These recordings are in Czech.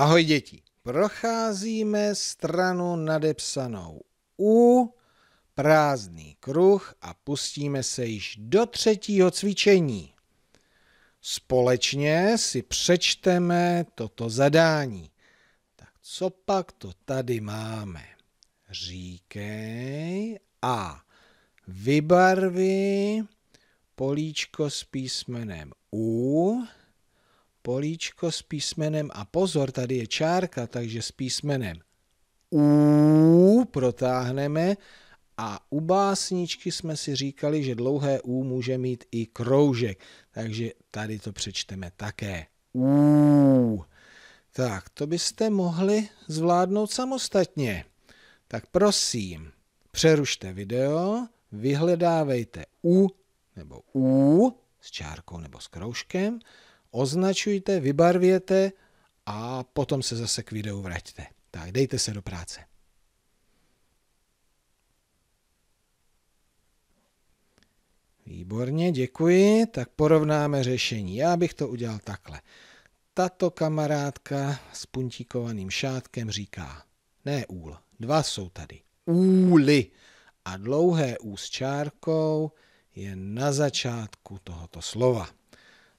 Ahoj děti. Procházíme stranu nadepsanou U, prázdný kruh a pustíme se již do třetího cvičení. Společně si přečteme toto zadání. Tak co pak to tady máme? Říkej a vybarvi políčko s písmenem U políčko s písmenem a pozor, tady je čárka, takže s písmenem U protáhneme a u básničky jsme si říkali, že dlouhé U může mít i kroužek, takže tady to přečteme také. U. Tak, to byste mohli zvládnout samostatně. Tak prosím, přerušte video, vyhledávejte U nebo U s čárkou nebo s kroužkem označujte, vybarvěte a potom se zase k videu vraťte. Tak dejte se do práce. Výborně, děkuji. Tak porovnáme řešení. Já bych to udělal takhle. Tato kamarádka s puntíkovaným šátkem říká, ne úl, dva jsou tady. Úly. A dlouhé ú s čárkou je na začátku tohoto slova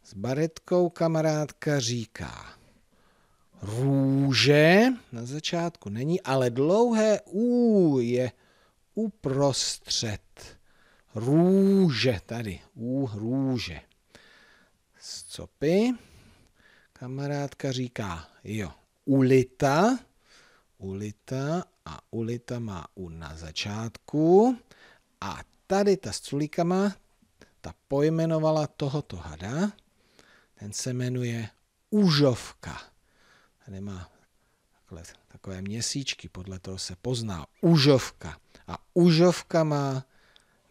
s baretkou kamarádka říká. Růže na začátku není, ale dlouhé U je uprostřed. Růže, tady, U, růže. Z copy kamarádka říká, jo, ulita, ulita a ulita má U na začátku a tady ta s culíkama, ta pojmenovala tohoto hada, ten se jmenuje Užovka. Tady má takové, takové měsíčky, podle toho se pozná Užovka. A Užovka má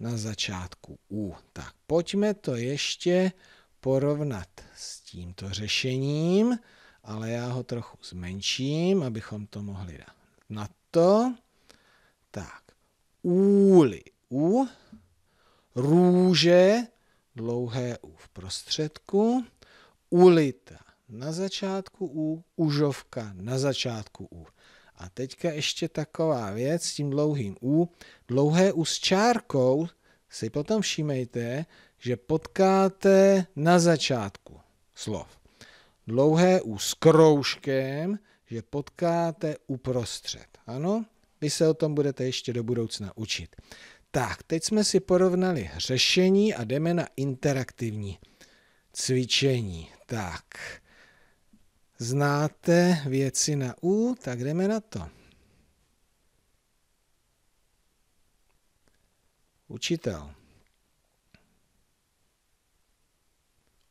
na začátku U. Tak pojďme to ještě porovnat s tímto řešením, ale já ho trochu zmenším, abychom to mohli dát na to. Tak, úly, U, růže, dlouhé U v prostředku, ulita na začátku U, užovka na začátku U. A teďka ještě taková věc s tím dlouhým U. Dlouhé U s čárkou si potom všímejte, že potkáte na začátku slov. Dlouhé U s kroužkem, že potkáte uprostřed. Ano? Vy se o tom budete ještě do budoucna učit. Tak, teď jsme si porovnali řešení a jdeme na interaktivní cvičení. Tak, znáte věci na U, tak jdeme na to. Učitel.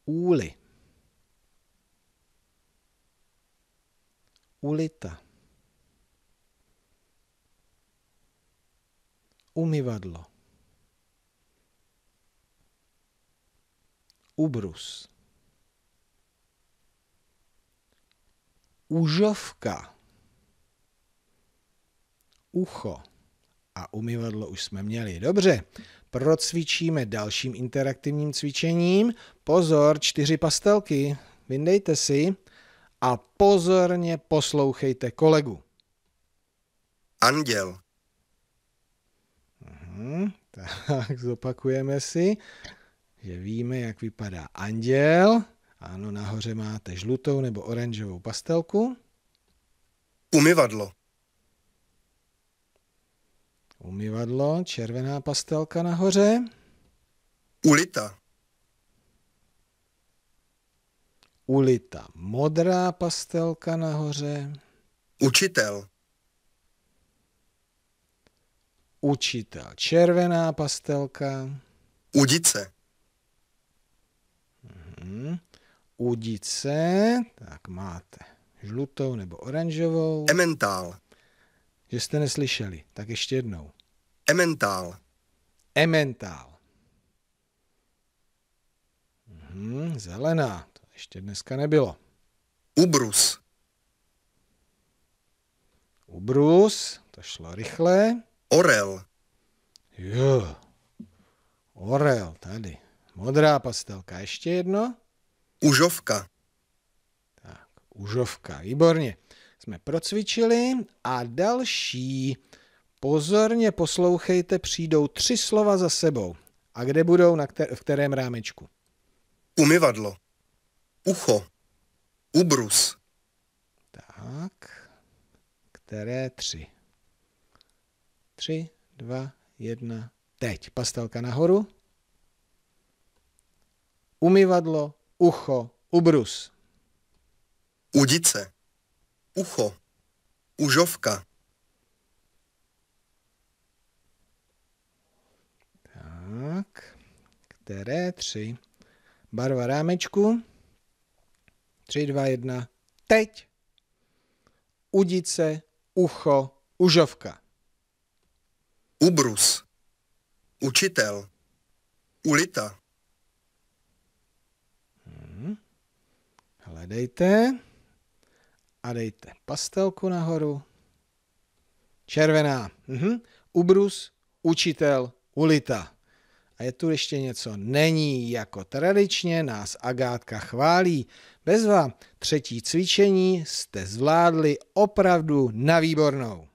Úly. Ulita. Umyvadlo. Ubrus. Užovka. Ucho. A umyvadlo už jsme měli. Dobře, procvičíme dalším interaktivním cvičením. Pozor, čtyři pastelky. Vyndejte si a pozorně poslouchejte kolegu. Anděl. Uhum, tak zopakujeme si, že víme, jak vypadá anděl. Ano, nahoře máte žlutou nebo oranžovou pastelku. Umyvadlo. Umyvadlo, červená pastelka nahoře. Ulita. Ulita, modrá pastelka nahoře. Učitel. Učitel, červená pastelka. Udice. Mhm udice, tak máte žlutou nebo oranžovou. Ementál. Že jste neslyšeli, tak ještě jednou. Ementál. Ementál. Mhm, zelená, to ještě dneska nebylo. Ubrus. Ubrus, to šlo rychle. Orel. Jo, orel, tady. Modrá pastelka, ještě jedno. Užovka. Tak, užovka, výborně. Jsme procvičili a další. Pozorně poslouchejte, přijdou tři slova za sebou. A kde budou, na kter- v kterém rámečku? Umyvadlo, ucho, ubrus. Tak, které tři? Tři, dva, jedna, teď. Pastelka nahoru. Umyvadlo, ucho, ubrus. Udice, ucho, užovka. Tak, které tři? Barva rámečku. Tři dva jedna. teď. Udice, ucho, užovka. Ubrus. Učitel. Ulita. Hledejte a dejte pastelku nahoru. Červená. Mhm. Ubrus, učitel, ulita. A je tu ještě něco. Není jako tradičně, nás Agátka chválí. Bez vám třetí cvičení jste zvládli opravdu na výbornou.